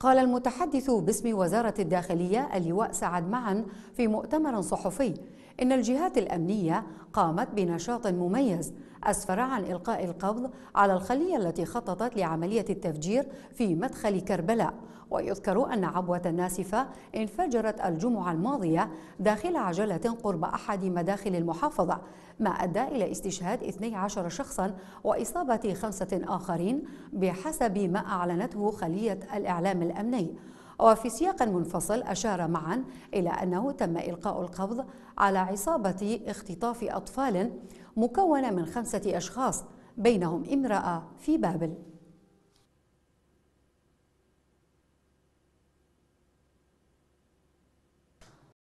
قال المتحدث باسم وزارة الداخلية اللواء سعد معا في مؤتمر صحفي إن الجهات الأمنية قامت بنشاط مميز أسفر عن إلقاء القبض على الخلية التي خططت لعملية التفجير في مدخل كربلاء ويذكر أن عبوة ناسفة انفجرت الجمعة الماضية داخل عجلة قرب أحد مداخل المحافظة ما أدى إلى استشهاد 12 شخصا وإصابة خمسة آخرين بحسب ما أعلنته خلية الإعلام الأمني وفي سياق منفصل أشار معا إلى أنه تم إلقاء القبض على عصابة اختطاف أطفال مكونة من خمسة أشخاص بينهم امرأة في بابل